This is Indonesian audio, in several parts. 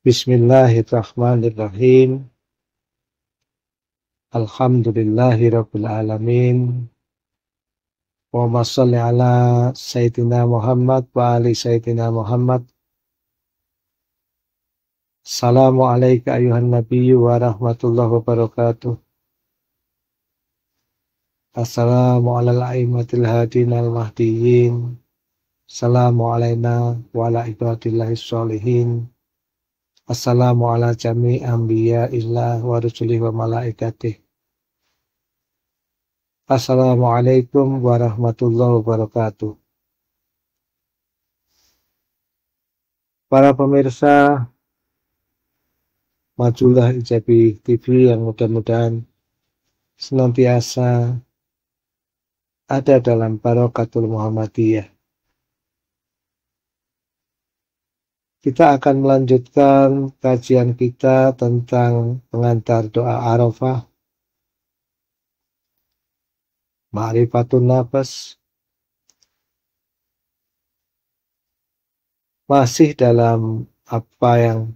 Bismillahirrahmanirrahim. Alhamdulillahi Rabbil Wa masalli ala Sayyidina Muhammad wa ali Sayyidina Muhammad. Assalamualaikum ayuhan Nabi wa rahmatullahi wa barakatuh. Assalamu ala al-aimatil hadin al-mahdiyin. alaina wa ala ibadillahi Assalamu ala jami anbiya illah wa rusulih wa malaikatih. Assalamualaikum warahmatullahi wabarakatuh. Para pemirsa Majulah Ijabi TV yang mudah-mudahan senantiasa ada dalam Barokatul Muhammadiyah. kita akan melanjutkan kajian kita tentang pengantar doa Arafah. Ma'rifatun nafas. Masih dalam apa yang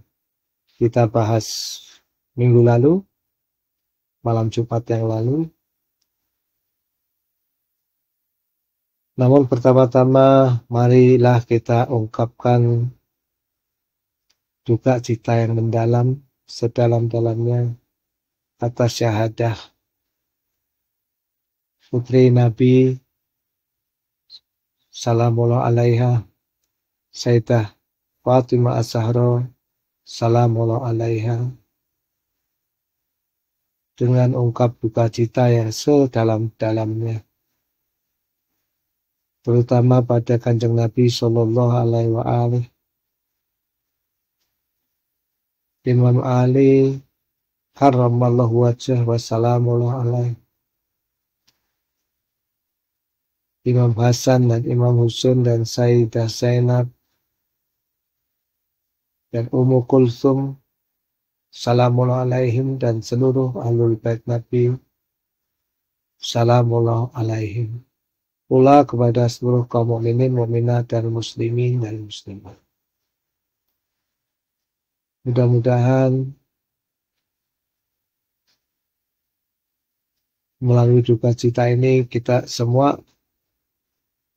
kita bahas minggu lalu, malam Jumat yang lalu. Namun pertama-tama marilah kita ungkapkan Duka cita yang mendalam sedalam-dalamnya atas syahadah putri Nabi Salamullah alaiha Sayyidah Fatimah As-Sahra Salamullah alaiha dengan ungkap duka cita yang sedalam-dalamnya terutama pada kanjeng Nabi Sallallahu Alaihi Wasallam Imam Ali Haramallahu wajah wassalamu alaih Imam Hasan dan Imam Husun dan Sayyidah Zainab dan Ummu Kulsum Salamullah alaihim dan seluruh ahlul bait Nabi Salamullah alaihim pula kepada seluruh kaum mukminin, mukminat dan muslimin dan muslimat. Mudah-mudahan melalui duka cita ini kita semua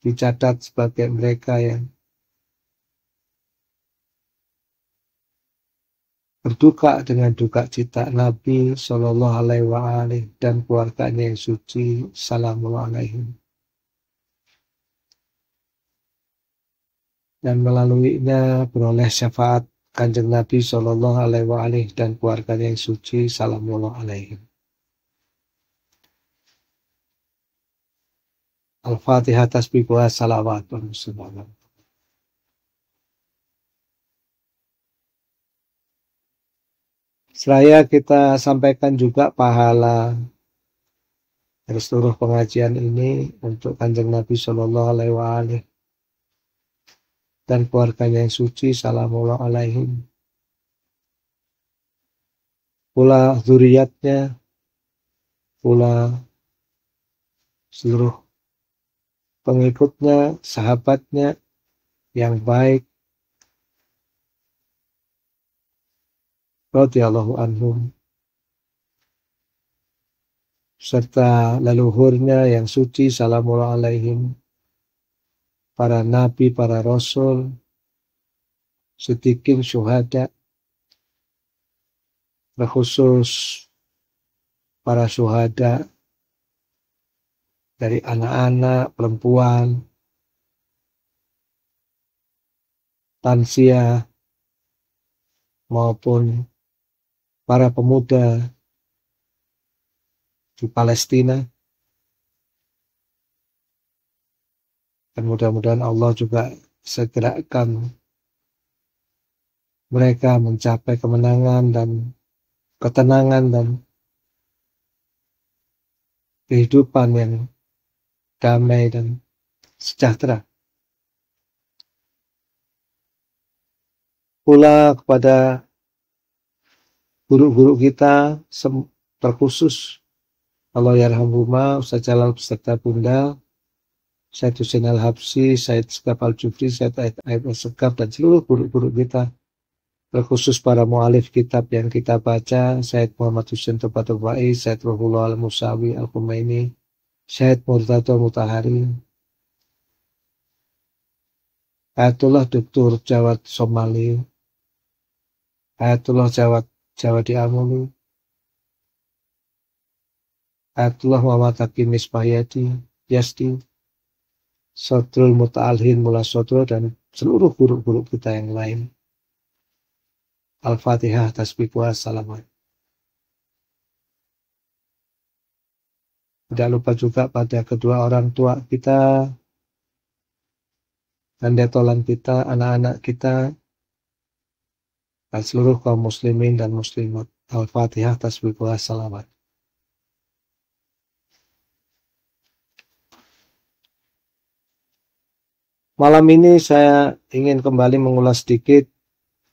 dicatat sebagai mereka yang berduka dengan duka cita Nabi Shallallahu Alaihi Wasallam dan keluarganya yang suci Assalamualaikum Dan melaluinya beroleh syafaat Kanjeng Nabi Shallallahu Alaihi Wasallam dan keluarganya yang suci Salamullah Alaihim. Al-Fatihah tasbihullah salawat Rasulullah. Saya kita sampaikan juga pahala dari seluruh pengajian ini untuk Kanjeng Nabi Shallallahu Alaihi Wasallam dan keluarganya yang suci salamullah alaihim pula zuriatnya pula seluruh pengikutnya sahabatnya yang baik radhiyallahu anhum serta leluhurnya yang suci salamullah alaihim para nabi, para rasul, sedikit syuhada, terkhusus para syuhada dari anak-anak, perempuan, tansia, maupun para pemuda di Palestina Dan mudah-mudahan Allah juga segerakan mereka mencapai kemenangan dan ketenangan dan kehidupan yang damai dan sejahtera. Pula kepada guru-guru kita terkhusus Allah ma, Ustaz Jalal beserta Bunda, Said Hussein Al-Habsi, Said Sekap Al-Jufri, Said Al Sekap, dan seluruh guru-guru kita. Terkhusus para mu'alif kitab yang kita baca, Said Muhammad Hussein Tobatul Faiz, Said Ruhullah Al-Musawi Al-Khumaini, Syed Murtado Mutahari, Ayatullah Doktor Jawat Somali, Ayatullah Jawat Jawadi Amulu, Ayatullah Muhammad Hakim Misbahiyadi, Yasti, Sodrul Muta'alhin Mula Sodro dan seluruh guru-guru kita yang lain. Al-Fatihah, Tasbih, salamat. Tidak lupa juga pada kedua orang tua kita, dan detolan kita, anak-anak kita, dan seluruh kaum muslimin dan muslimat. Al-Fatihah, Tasbih, salamat. Malam ini saya ingin kembali mengulas sedikit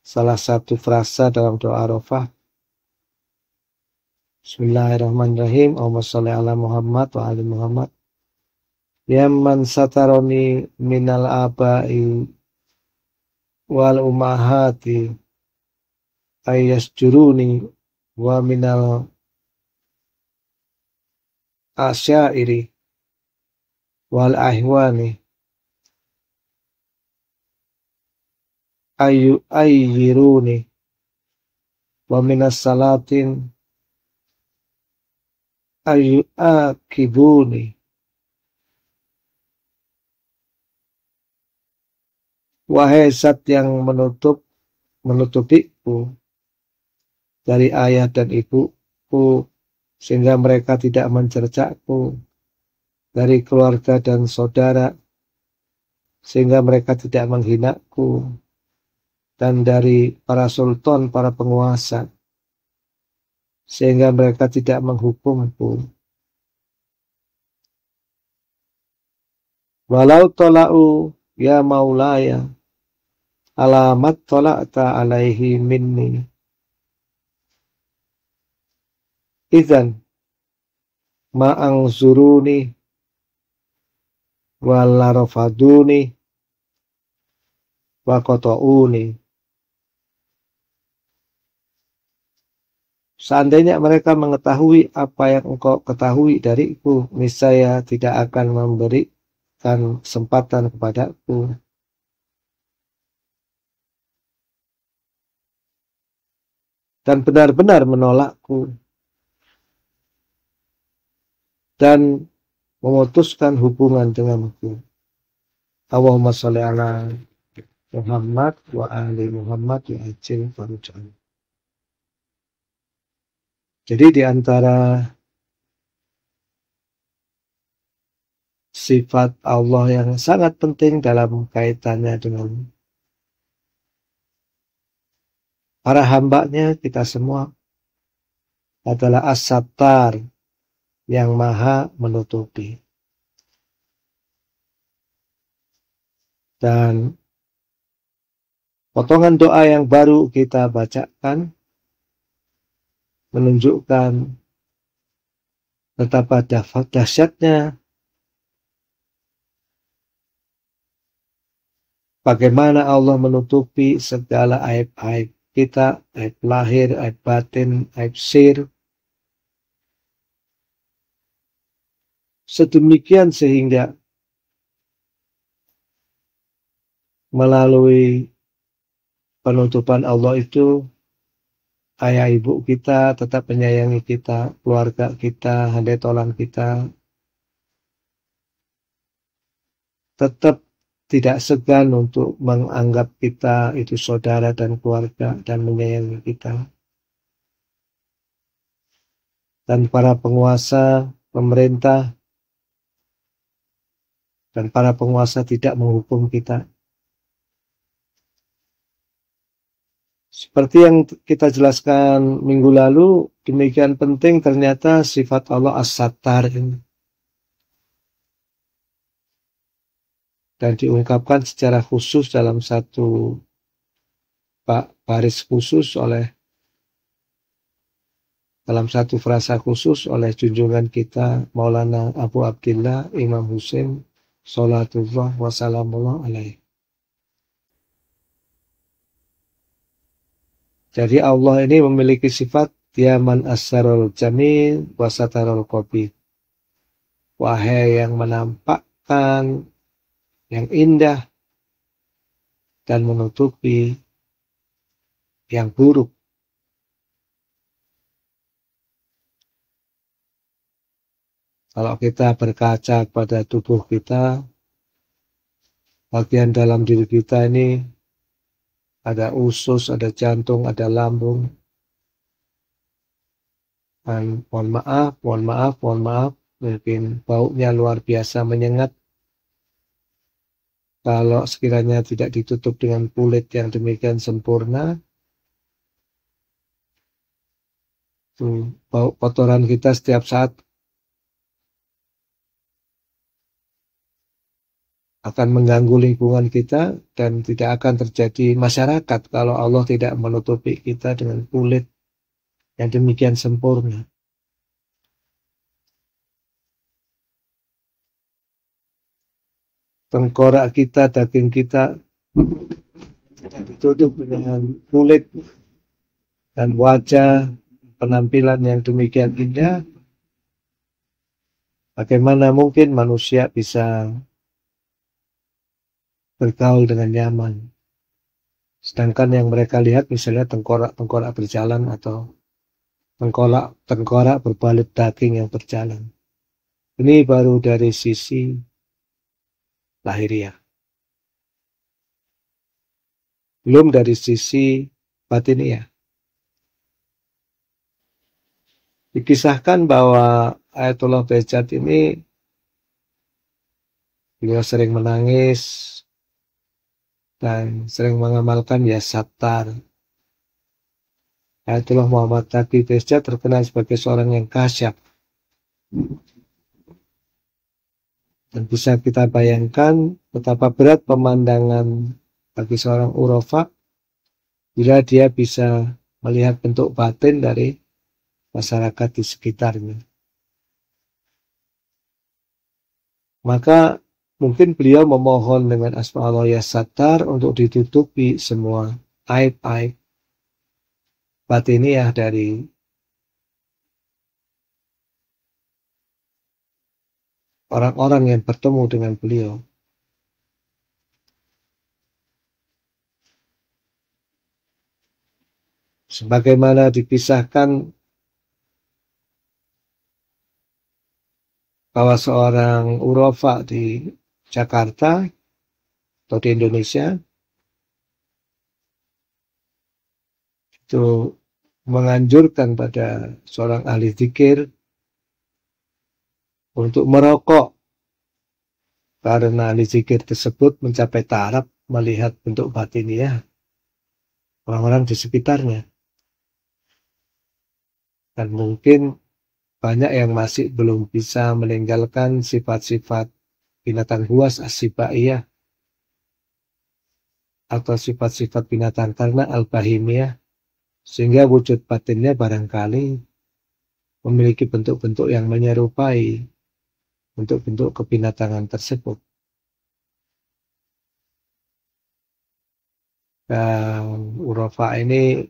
salah satu frasa dalam doa Arafah. Bismillahirrahmanirrahim. Allahumma sholli ala Muhammad wa ali Muhammad. Ya man sataroni minal abai wal umahati ayasjuruni wa minal asyairi wal ahwani ayu ayyiruni wa minas salatin ayu akibuni wahai zat yang menutup menutupiku dari ayah dan ibuku sehingga mereka tidak mencercakku dari keluarga dan saudara sehingga mereka tidak menghinaku dan dari para sultan, para penguasa, sehingga mereka tidak menghukumku. Walau tola'u ya maulaya alamat tola'ta alaihi minni. Izan ma'ang zuruni walarafaduni wa Seandainya mereka mengetahui apa yang engkau ketahui dariku, niscaya tidak akan memberikan kesempatan kepadaku. Dan benar-benar menolakku. Dan memutuskan hubungan denganku. Allahumma sholli ala Muhammad wa ali Muhammad ya ajil jadi di antara sifat Allah yang sangat penting dalam kaitannya dengan para hambanya kita semua adalah as yang maha menutupi. Dan potongan doa yang baru kita bacakan menunjukkan betapa dahsyatnya bagaimana Allah menutupi segala aib-aib kita, aib lahir, aib batin, aib sir. Sedemikian sehingga melalui penutupan Allah itu ayah ibu kita, tetap menyayangi kita, keluarga kita, handai tolan kita. Tetap tidak segan untuk menganggap kita itu saudara dan keluarga dan menyayangi kita. Dan para penguasa, pemerintah, dan para penguasa tidak menghukum kita, Seperti yang kita jelaskan minggu lalu, demikian penting ternyata sifat Allah as-sattar ini. Dan diungkapkan secara khusus dalam satu baris khusus oleh dalam satu frasa khusus oleh junjungan kita Maulana Abu Abdillah Imam Husain Salatullah wasalamullah alaihi. Jadi Allah ini memiliki sifat ya man asarul jamin wasatarul kopi. Wahai yang menampakkan yang indah dan menutupi yang buruk. Kalau kita berkaca pada tubuh kita, bagian dalam diri kita ini ada usus, ada jantung, ada lambung. Dan mohon maaf, mohon maaf, mohon maaf, mungkin baunya luar biasa menyengat. Kalau sekiranya tidak ditutup dengan kulit yang demikian sempurna, bau kotoran kita setiap saat akan mengganggu lingkungan kita dan tidak akan terjadi masyarakat kalau Allah tidak menutupi kita dengan kulit yang demikian sempurna. Tengkorak kita, daging kita ditutup dengan kulit dan wajah penampilan yang demikian indah. Bagaimana mungkin manusia bisa bergaul dengan nyaman. Sedangkan yang mereka lihat misalnya tengkorak-tengkorak berjalan atau tengkorak-tengkorak berbalut daging yang berjalan. Ini baru dari sisi lahiriah. Belum dari sisi batiniah. Dikisahkan bahwa Ayatullah Bejat ini beliau sering menangis, dan sering mengamalkan ya satar. Ayatullah Muhammad Taqi Tesja terkenal sebagai seorang yang kasyaf. Dan bisa kita bayangkan betapa berat pemandangan bagi seorang urofa bila dia bisa melihat bentuk batin dari masyarakat di sekitarnya. Maka Mungkin beliau memohon dengan asma Allah ya satar untuk ditutupi semua aib-aib batiniah dari orang-orang yang bertemu dengan beliau. Sebagaimana dipisahkan bahwa seorang urofa di Jakarta atau di Indonesia itu menganjurkan pada seorang ahli zikir untuk merokok karena ahli zikir tersebut mencapai taraf melihat bentuk batiniah orang-orang di sekitarnya dan mungkin banyak yang masih belum bisa meninggalkan sifat-sifat binatang buas asibaiyah atau sifat-sifat binatang karena al-bahimiyah sehingga wujud batinnya barangkali memiliki bentuk-bentuk yang menyerupai bentuk-bentuk kebinatangan tersebut. Dan Urofa ini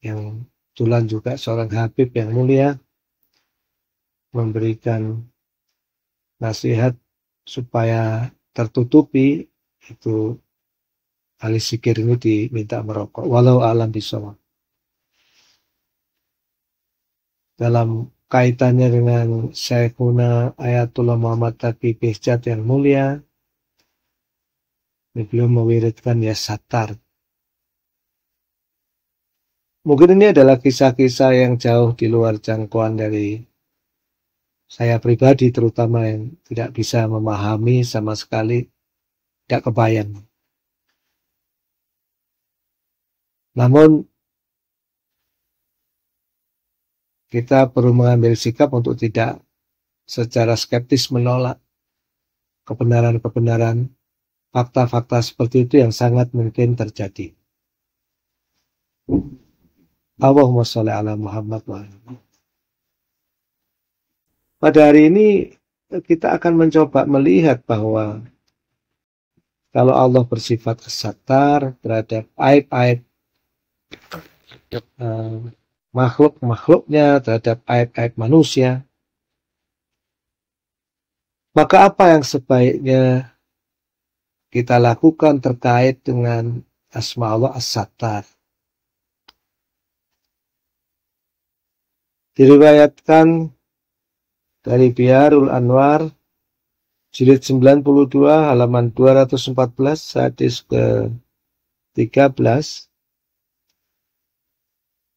yang tulan juga seorang Habib yang mulia memberikan nasihat supaya tertutupi itu ahli sikir ini diminta merokok walau alam bisa dalam kaitannya dengan Syekhuna Ayatullah Muhammad Taqi Bihjad yang mulia beliau mewiritkan ya satar mungkin ini adalah kisah-kisah yang jauh di luar jangkauan dari saya pribadi terutama yang tidak bisa memahami sama sekali tidak kebayang. Namun kita perlu mengambil sikap untuk tidak secara skeptis menolak kebenaran-kebenaran fakta-fakta seperti itu yang sangat mungkin terjadi. Allahumma sholli ala Muhammad wa ala pada hari ini kita akan mencoba melihat bahwa kalau Allah bersifat kesatar terhadap aib-aib eh, makhluk-makhluknya, terhadap aib-aib manusia, maka apa yang sebaiknya kita lakukan terkait dengan asma Allah as satar Diriwayatkan dari Biarul Anwar jilid 92 halaman 214 hadis ke 13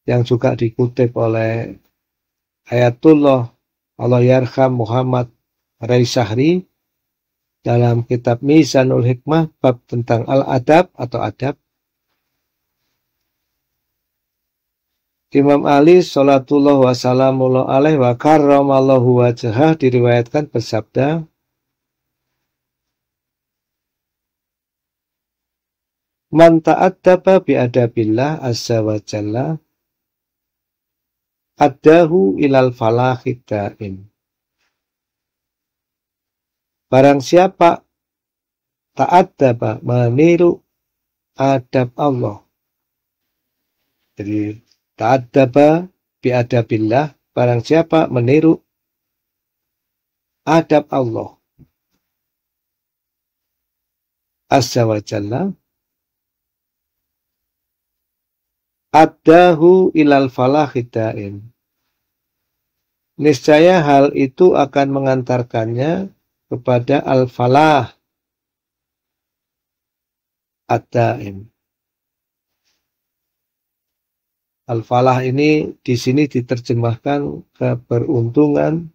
yang juga dikutip oleh Ayatullah Allah Yarham Muhammad Rai Sahri dalam kitab Misanul Hikmah bab tentang al-adab atau adab Imam Ali sholatullah wasalamullah alaih wa karramallahu wajah diriwayatkan bersabda Man ta'addaba bi'adabillah azza wa jalla addahu ilal falahid da'im. Barang siapa ta'addaba meniru adab Allah. Jadi Ta'addaba bi'adabillah, barang siapa meniru adab Allah. Azza wa Jalla. Addahu ilal falahidain. Niscaya hal itu akan mengantarkannya kepada al-falah. ad Al-Falah ini di sini diterjemahkan keberuntungan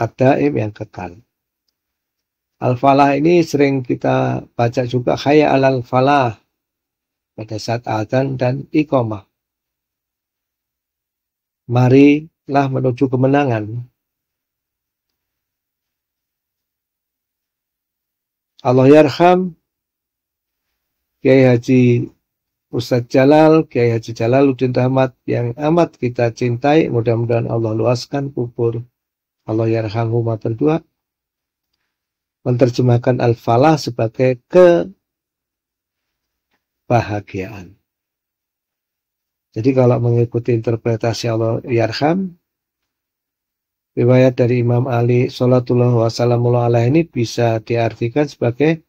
ada yang kekal. Al-Falah ini sering kita baca juga khaya alal falah pada saat adzan dan iqamah. Marilah menuju kemenangan. Allah yarham Kiai Haji Ustadz Jalal, Kiai Haji Jalaluddin Ahmad yang amat kita cintai. Mudah-mudahan Allah luaskan kubur. Allah yarhamu berdua. Menerjemahkan Al-Falah sebagai kebahagiaan. Jadi kalau mengikuti interpretasi Allah yarham, riwayat dari Imam Ali Salatullah wassalamullah ala ini bisa diartikan sebagai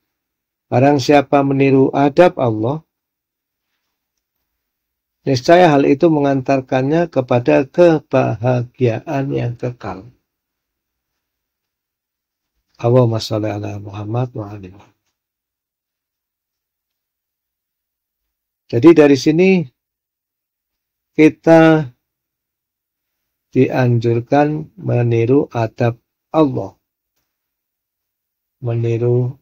barang siapa meniru adab Allah, Niscaya hal itu mengantarkannya kepada kebahagiaan yang kekal. Allahumma sholli ala Muhammad wa ali Jadi dari sini kita dianjurkan meniru adab Allah. Meniru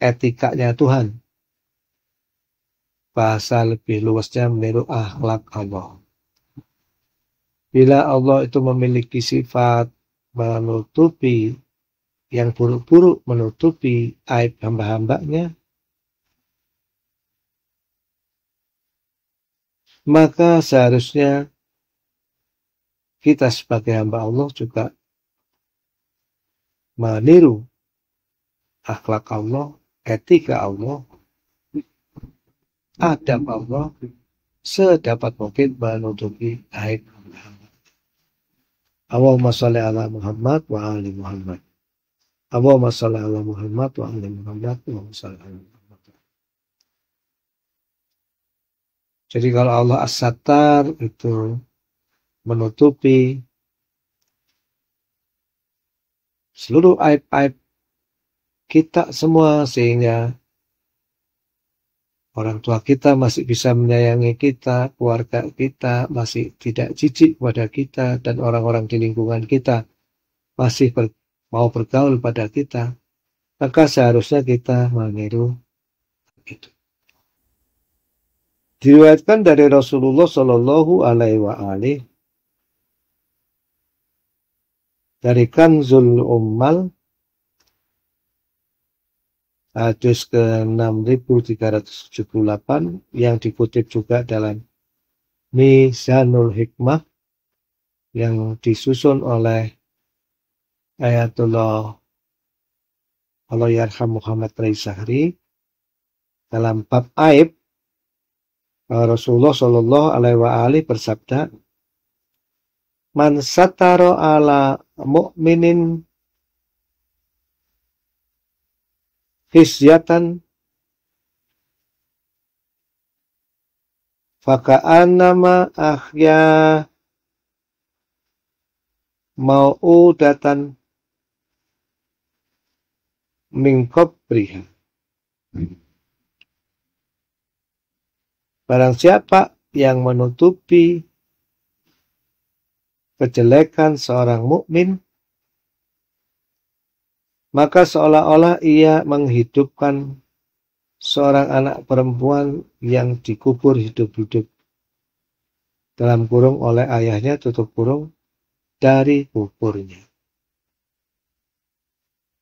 etikanya Tuhan bahasa lebih luasnya meniru akhlak Allah. Bila Allah itu memiliki sifat menutupi yang buruk-buruk menutupi aib hamba-hambanya, maka seharusnya kita sebagai hamba Allah juga meniru akhlak Allah, etika Allah, adab Allah sedapat mungkin menutupi aib Muhammad. Allahumma sholli ala Muhammad wa ali Muhammad. Allahumma sholli ala Muhammad wa ali Muhammad ala Muhammad. Jadi kalau Allah as satar itu menutupi seluruh aib-aib kita semua sehingga orang tua kita masih bisa menyayangi kita, keluarga kita masih tidak jijik pada kita, dan orang-orang di lingkungan kita masih ber, mau bergaul pada kita, maka seharusnya kita meniru itu. Diriwayatkan dari Rasulullah Shallallahu Alaihi Wasallam dari Kanzul Ummal hadis ke 6378 yang dikutip juga dalam Mizanul Hikmah yang disusun oleh Ayatullah Allah Yarham Muhammad Raisahri dalam bab aib eh, Rasulullah Shallallahu Alaihi Wasallam bersabda Man sataro ala mu'minin hisyatan akhya mau mau'udatan mingkop priha. Barang siapa yang menutupi kejelekan seorang mukmin maka seolah-olah ia menghidupkan seorang anak perempuan yang dikubur hidup-hidup dalam kurung oleh ayahnya tutup kurung dari kuburnya.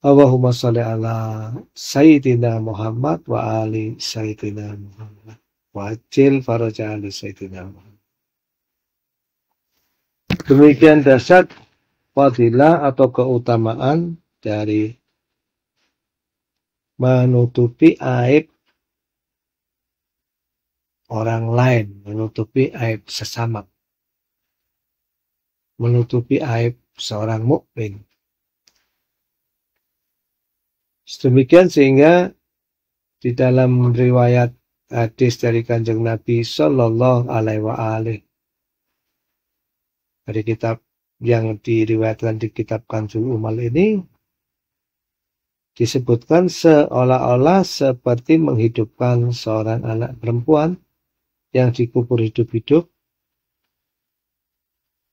Allahumma salli ala Sayyidina Muhammad wa ali Sayyidina Muhammad wa ajil faraja ali Sayyidina Muhammad. Demikian dasar fadilah atau keutamaan dari menutupi aib orang lain, menutupi aib sesama, menutupi aib seorang mukmin. Demikian sehingga di dalam riwayat hadis dari kanjeng Nabi Shallallahu Alaihi Wasallam dari kitab yang diriwayatkan di kitab Kanjul Umal ini disebutkan seolah-olah seperti menghidupkan seorang anak perempuan yang dikubur hidup-hidup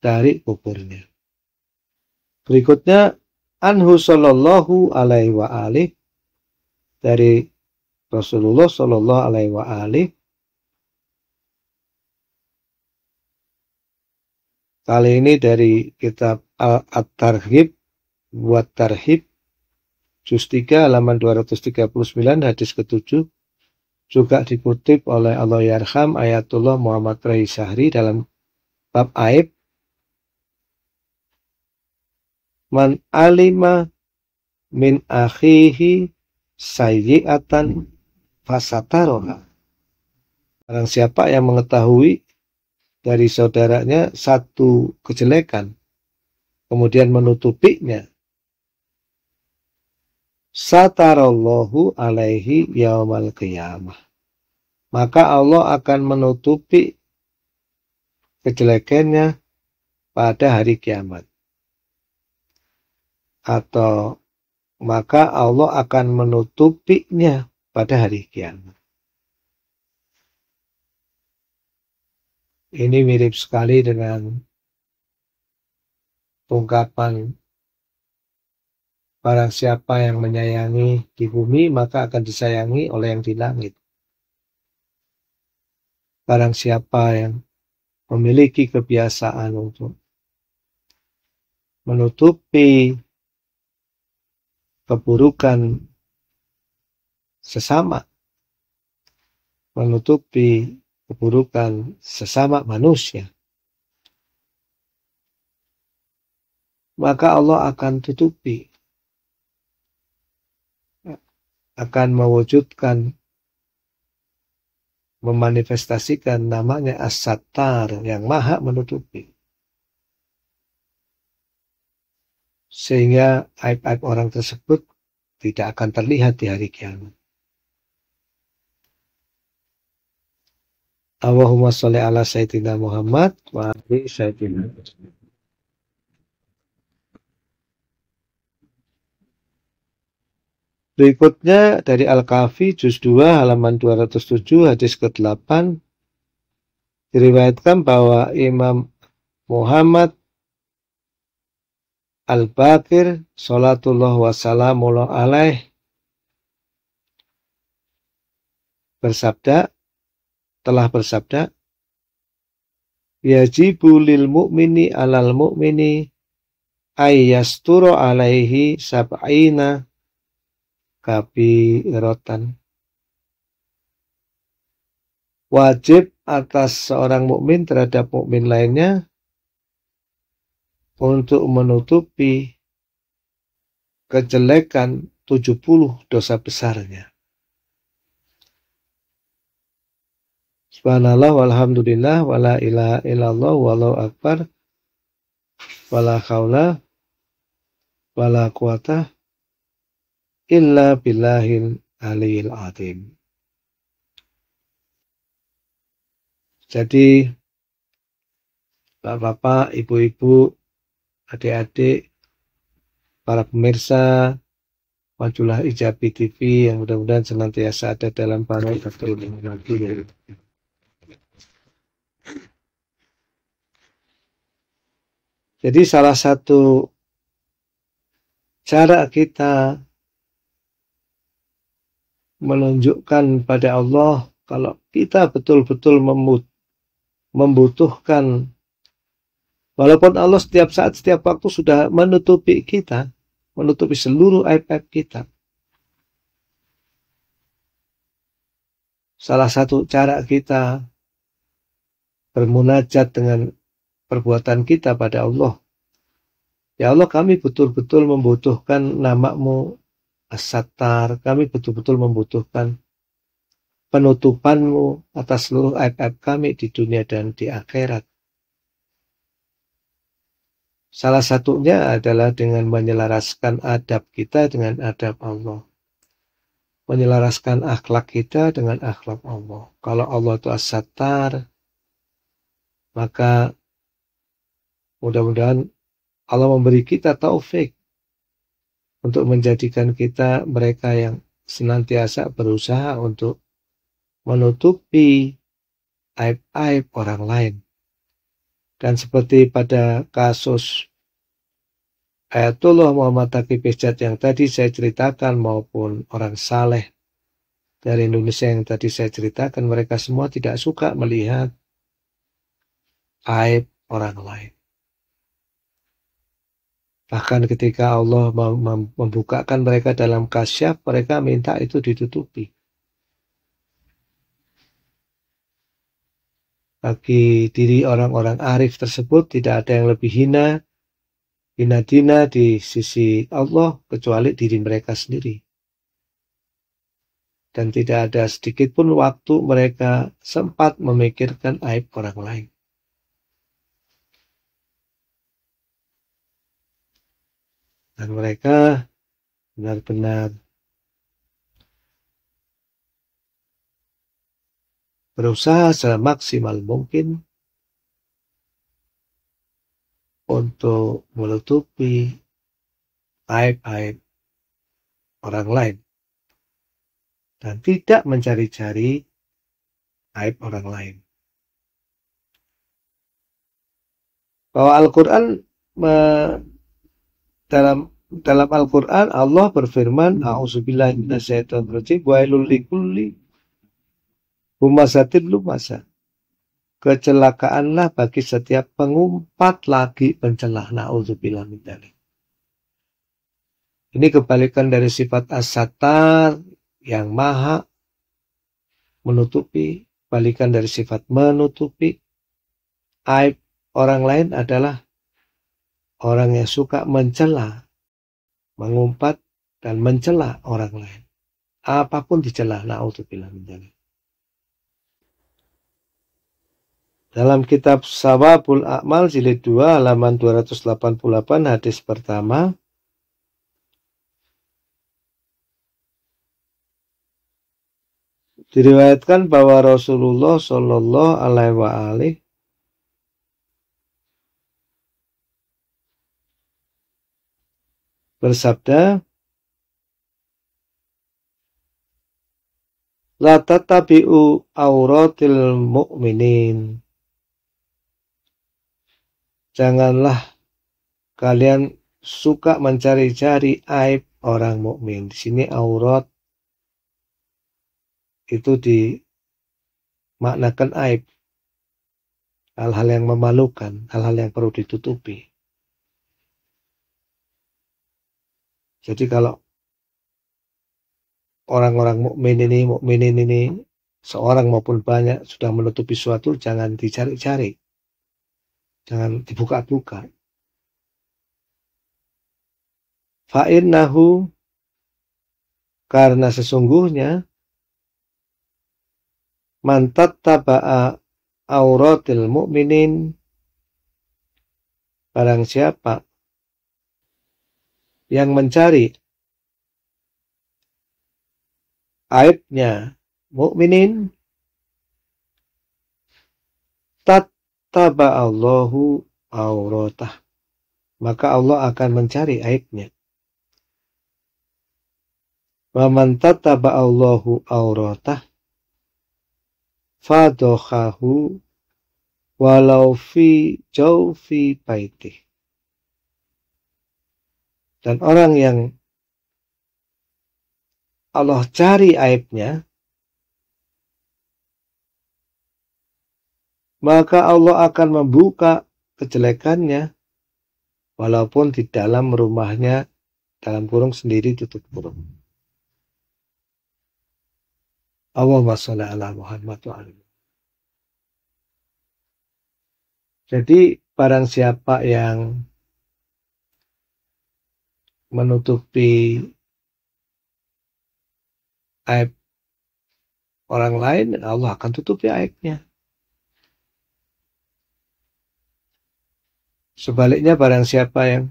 dari kuburnya. Berikutnya anhu sallallahu alaihi wa alih dari Rasulullah sallallahu alaihi wa alih Kali ini dari kitab Al-At-Tarhib buat Tarhib Juz 3 halaman 239 hadis ke-7 juga dikutip oleh Allah Yarham Ayatullah Muhammad Rai Sahri dalam bab aib Man alima min akhihi sayyi'atan fasataroha. Barang siapa yang mengetahui dari saudaranya satu kejelekan, kemudian menutupinya, satarallahu alaihi yaumal qiyamah. Maka Allah akan menutupi kejelekannya pada hari kiamat. Atau maka Allah akan menutupinya pada hari kiamat. Ini mirip sekali dengan ungkapan Barang siapa yang menyayangi di bumi, maka akan disayangi oleh yang di langit. Barang siapa yang memiliki kebiasaan untuk menutupi keburukan sesama, menutupi keburukan sesama manusia, maka Allah akan tutupi akan mewujudkan memanifestasikan namanya as yang maha menutupi. Sehingga aib-aib orang tersebut tidak akan terlihat di hari kiamat. Allahumma sholli ala sayyidina Muhammad wa ali sayyidina Berikutnya dari Al-Kafi juz 2 halaman 207 hadis ke-8 diriwayatkan bahwa Imam Muhammad Al-Bakir salatullah wassalamu alaih bersabda telah bersabda yajibu lil mu'mini alal mu'mini ayyasturu alaihi sab'ina rotan Wajib atas seorang mukmin terhadap mukmin lainnya untuk menutupi kejelekan 70 dosa besarnya. Subhanallah walhamdulillah wala ilaha illallah wallahu akbar wala khawla wala quwata illa billahil aliyil azim. Jadi Bapak-bapak, ibu-ibu, adik-adik, para pemirsa Wajulah Ijabi TV yang mudah-mudahan senantiasa ada dalam barang lagi. Jadi salah satu cara kita menunjukkan pada Allah kalau kita betul-betul membutuhkan walaupun Allah setiap saat setiap waktu sudah menutupi kita menutupi seluruh aib-aib kita salah satu cara kita bermunajat dengan perbuatan kita pada Allah. Ya Allah kami betul-betul membutuhkan namamu asatar, kami betul-betul membutuhkan penutupanmu atas seluruh aib-aib kami di dunia dan di akhirat. Salah satunya adalah dengan menyelaraskan adab kita dengan adab Allah. Menyelaraskan akhlak kita dengan akhlak Allah. Kalau Allah itu as maka mudah-mudahan Allah memberi kita taufik untuk menjadikan kita mereka yang senantiasa berusaha untuk menutupi aib-aib orang lain. Dan seperti pada kasus Ayatullah Muhammad Taki Pejat yang tadi saya ceritakan maupun orang saleh dari Indonesia yang tadi saya ceritakan, mereka semua tidak suka melihat aib orang lain. Bahkan ketika Allah membukakan mereka dalam kasyaf, mereka minta itu ditutupi. Bagi diri orang-orang arif tersebut tidak ada yang lebih hina, hina dina di sisi Allah kecuali diri mereka sendiri. Dan tidak ada sedikit pun waktu mereka sempat memikirkan aib orang lain. dan mereka benar-benar berusaha semaksimal mungkin untuk menutupi aib-aib orang lain dan tidak mencari-cari aib orang lain. Bahwa Al-Quran dalam dalam Al-Quran Allah berfirman A'udzubillah minasyaitan rajim Wailul likulli Humasatin lumasa Kecelakaanlah bagi setiap pengumpat lagi pencelah Na'udzubillah mindalik Ini kebalikan dari sifat asatar satar yang maha menutupi, balikan dari sifat menutupi aib orang lain adalah orang yang suka mencela, mengumpat dan mencela orang lain. Apapun dicela, naudzubillah menjaga. Dalam kitab Sawabul Akmal jilid 2 halaman 288 hadis pertama diriwayatkan bahwa Rasulullah Shallallahu alaihi wa bersabda, La tatabi'u auratil mu'minin. Janganlah kalian suka mencari-cari aib orang mukmin. Di sini aurat itu dimaknakan aib. Hal-hal yang memalukan, hal-hal yang perlu ditutupi. Jadi kalau orang-orang mukmin ini mukminin ini seorang maupun banyak sudah menutupi suatu jangan dicari-cari. Jangan dibuka-buka. Fa'innahu karena sesungguhnya mantat taba'a auratil mukminin barang siapa yang mencari aibnya mukminin tattaba Allahu auratah maka Allah akan mencari aibnya wa man tattaba Allahu auratah fadohahu walau fi jaufi baitih dan orang yang Allah cari aibnya, maka Allah akan membuka kejelekannya walaupun di dalam rumahnya dalam kurung sendiri tutup kurung. Allahumma sholli ala Muhammad wa ala. Jadi barang siapa yang menutupi aib orang lain, Allah akan tutupi aibnya. Sebaliknya barang siapa yang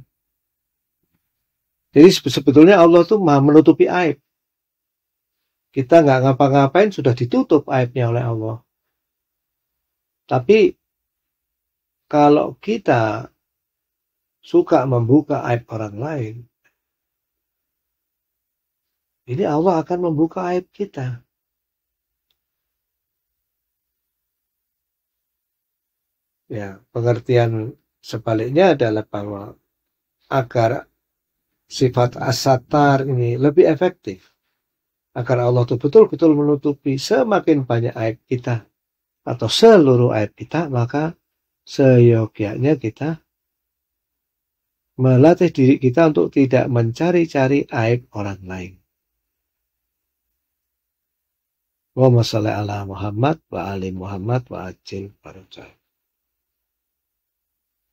jadi sebetulnya Allah tuh maha menutupi aib. Kita nggak ngapa-ngapain sudah ditutup aibnya oleh Allah. Tapi kalau kita suka membuka aib orang lain, ini Allah akan membuka aib kita. Ya, pengertian sebaliknya adalah bahwa agar sifat asatar ini lebih efektif, agar Allah itu betul-betul menutupi semakin banyak aib kita atau seluruh aib kita, maka seyogianya kita melatih diri kita untuk tidak mencari-cari aib orang lain. Allahumma salli ala Muhammad wa ali Muhammad wa ajil barokah.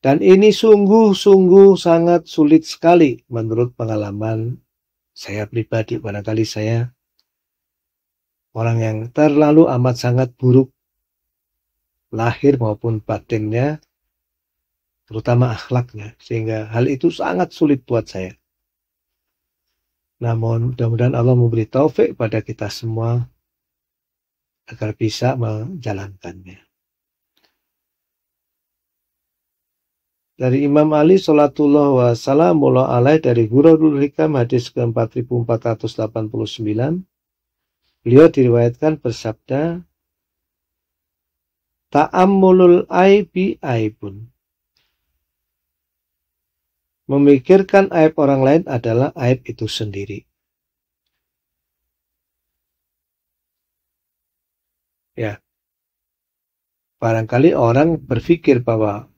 Dan ini sungguh-sungguh sangat sulit sekali menurut pengalaman saya pribadi. Barangkali saya orang yang terlalu amat sangat buruk lahir maupun batinnya, terutama akhlaknya. Sehingga hal itu sangat sulit buat saya. Namun mudah-mudahan Allah memberi taufik pada kita semua agar bisa menjalankannya. Dari Imam Ali Salatullah Wasallam Salamullah alaih dari Hurairul Hikam hadis ke-4489 beliau diriwayatkan bersabda Ta'ammulul aibi aibun Memikirkan aib orang lain adalah aib itu sendiri. Ya. Barangkali orang berpikir bahwa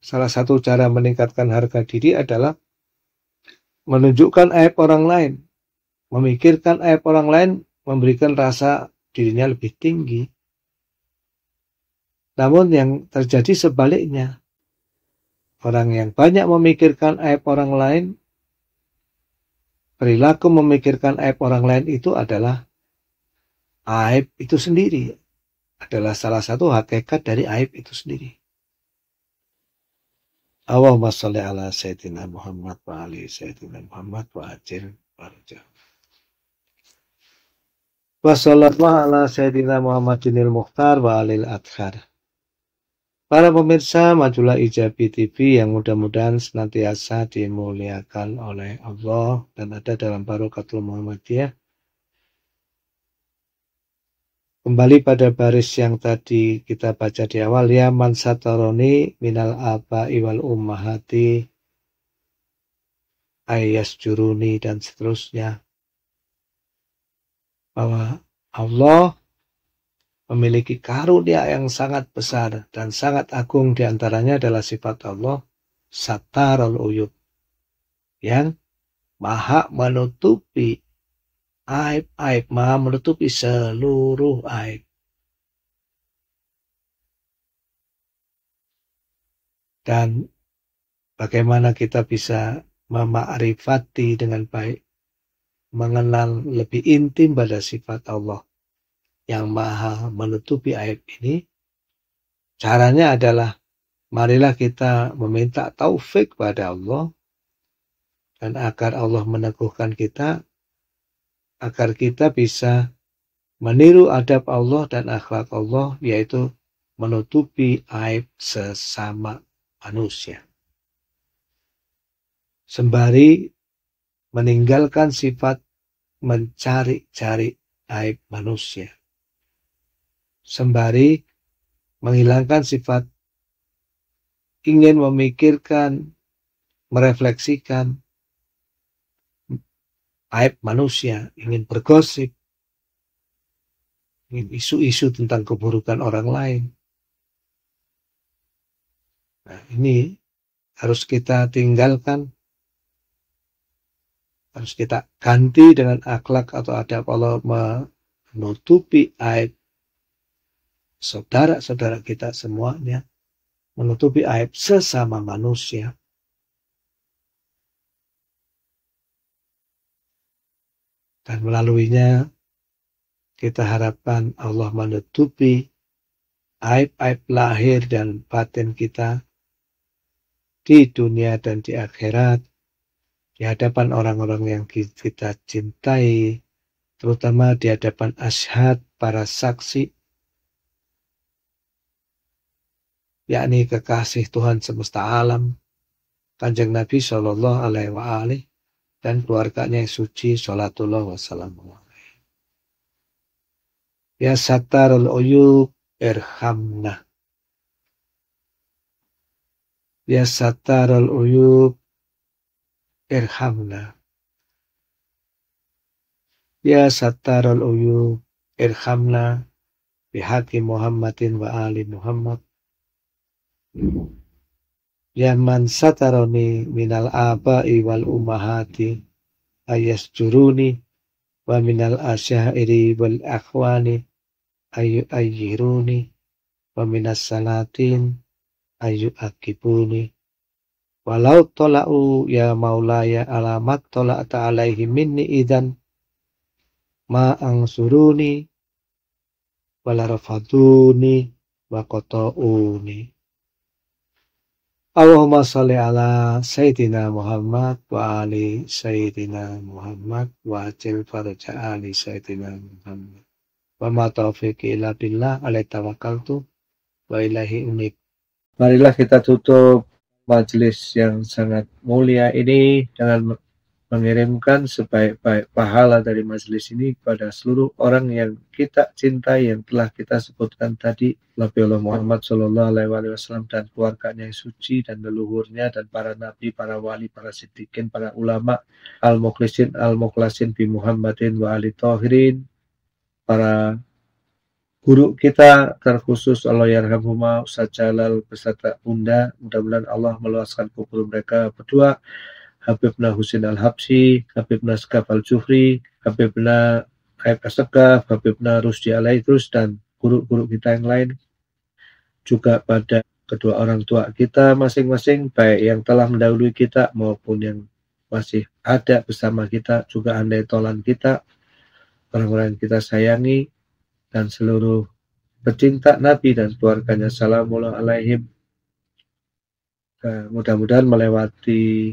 salah satu cara meningkatkan harga diri adalah menunjukkan aib orang lain, memikirkan aib orang lain, memberikan rasa dirinya lebih tinggi. Namun yang terjadi sebaliknya, orang yang banyak memikirkan aib orang lain, perilaku memikirkan aib orang lain itu adalah aib itu sendiri adalah salah satu hakikat dari aib itu sendiri. Allahumma sholli ala sayyidina Muhammad wa ali sayyidina Muhammad wa ajir warja. Wa sallallahu ala sayyidina Muhammadinil Mukhtar wa alil adhar. Para pemirsa majulah Ijabi TV yang mudah-mudahan senantiasa dimuliakan oleh Allah dan ada dalam barokatul Muhammadiyah Kembali pada baris yang tadi kita baca di awal ya man minal apa iwal ummahati ayas juruni dan seterusnya. Bahwa Allah memiliki karunia yang sangat besar dan sangat agung diantaranya adalah sifat Allah satarul uyub yang maha menutupi aib-aib, maha menutupi seluruh aib. Dan bagaimana kita bisa memakrifati dengan baik, mengenal lebih intim pada sifat Allah yang maha menutupi aib ini, caranya adalah marilah kita meminta taufik pada Allah dan agar Allah meneguhkan kita agar kita bisa meniru adab Allah dan akhlak Allah yaitu menutupi aib sesama manusia. Sembari meninggalkan sifat mencari-cari aib manusia. Sembari menghilangkan sifat ingin memikirkan, merefleksikan, aib manusia, ingin bergosip, ingin isu-isu tentang keburukan orang lain. Nah, ini harus kita tinggalkan, harus kita ganti dengan akhlak atau adab Allah menutupi aib saudara-saudara kita semuanya, menutupi aib sesama manusia. Dan melaluinya kita harapkan Allah menutupi aib-aib lahir dan batin kita di dunia dan di akhirat di hadapan orang-orang yang kita cintai terutama di hadapan ashad para saksi yakni kekasih Tuhan semesta alam Kanjeng Nabi Shallallahu Alaihi dan keluarganya yang suci sholatullah wassalamu Ya satarul uyub irhamna. Ya satarul uyub irhamna. Ya satarul uyub irhamna bihaki Muhammadin wa ali Muhammad yang man sataroni minal apa iwal umahati ayas juruni wa minal asyairi wal akhwani ayu ayiruni wa minas salatin ayu akibuni walau tola'u ya maulaya alamat tola'ta alaihi minni idan ma'ang suruni rafaduni wa koto'uni Allahumma salli ala Sayyidina Muhammad wa ali Sayyidina Muhammad wa ajil faraja ali Sayyidina Muhammad. Wa ma taufiq ila billah alaih tawakkaltu wa ilahi unik. Marilah kita tutup majelis yang sangat mulia ini dengan mengirimkan sebaik-baik pahala dari majelis ini kepada seluruh orang yang kita cintai yang telah kita sebutkan tadi Nabi Allah Muhammad Shallallahu Alaihi Wasallam dan keluarganya yang suci dan leluhurnya dan para nabi, para wali, para sedikin para ulama al mukhlisin al muklasin bi Muhammadin wa ali tohirin para guru kita terkhusus Allah Yarhamhuma Ustaz Jalal beserta Bunda mudah-mudahan Allah meluaskan kubur mereka berdua Habibna Husin Al-Habsi, Habibna Skaf Al-Jufri, Habibna Aib Asegaf, Habibna Rusdi Alaitrus, dan guru-guru kita yang lain. Juga pada kedua orang tua kita masing-masing, baik yang telah mendahului kita maupun yang masih ada bersama kita, juga andai tolan kita, orang-orang kita sayangi, dan seluruh pecinta Nabi dan keluarganya. Assalamualaikum eh, Mudah-mudahan melewati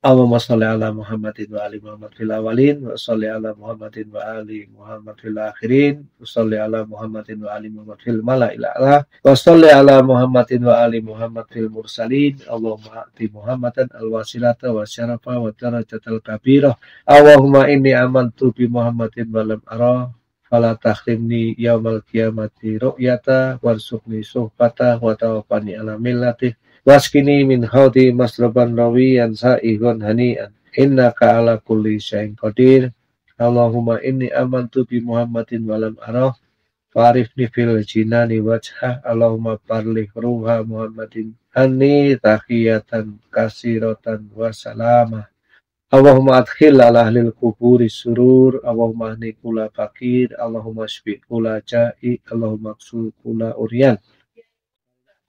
Allahumma sholli ala Muhammadin wa ali Muhammad fil awalin wa sholli ala Muhammadin wa ali Muhammad fil akhirin wa sholli ala Muhammadin wa ali Muhammad fil mala'il a'la wa sholli ala Muhammadin wa ali Muhammad fil mursalin Allahumma ati Muhammadan al wasilata wa syarafa wa darajatal kabirah Allahumma inni amantu bi Muhammadin wa lam ara fala takhrimni yaumal qiyamati ru'yata warzuqni suhbata wa tawaffani ala millatih Waskini min haudi masraban rawiyan sa'ihun hani'an. ka ala kulli syai'in qadir. Allahumma inni amantu bi Muhammadin walam arah. Farifni fil jinani wajah. Allahumma parlih ruha Muhammadin. Anni tahiyatan kasiratan wasalamah. Allahumma adkhil ala ahlil kuburi surur, Allahumma ahni kula fakir, Allahumma shfi kula ja'i, Allahumma ksur kula uryan.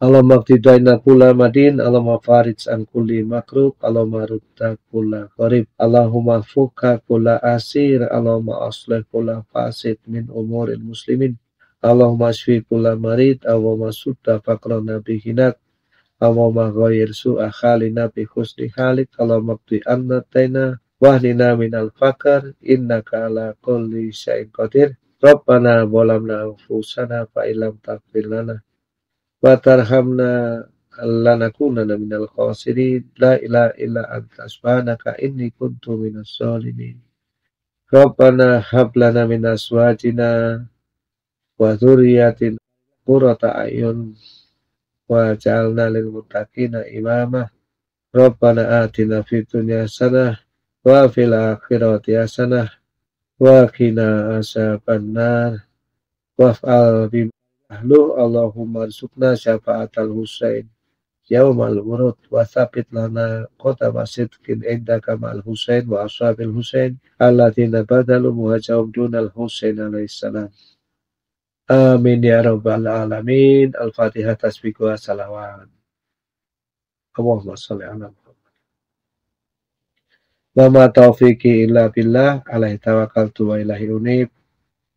Allahumma ftidaina kula madin, Allahumma farij an kulli makrub, Allahumma pula kula qarib, Allahumma fuka kula asir, Allah aslih kula fasid min umuril muslimin. Allahumma shfi kula marid, Allahumma sudda nabi hinat, Allahumma ghayir su'a khali nabi husni khalik, Allahumma qdi anna taina, wahdina minal fakar, innaka ala kulli syai'in qadir. Rabbana bolamna ufusana fa'ilam ilam wa tarhamna lanakunanna minal khasirin la ilaha illa anta subhanaka inni kuntu minas zalimin Rabbana hablana lana min aswajina wa zuriyatin kurata a'yun wa ja'alna lil mutakina imama Rabbana atina fitunya dunya wa fil akhirati wa wa fa'al Lalu Allahumma rizukna al-Husayn Husain yaumal urud wa thabit lana Kota qadama Kin indaka ma'al Husain wa ashabil Husain alladziina badalu muhajahum dunal Husain alaihissalam. Amin ya rabbal alamin. Al-Fatihah tasbiku wa salawat. Allahumma salli ala Muhammad. Mama taufiki illa billah alaihi tawakkaltu wa ilahi unib.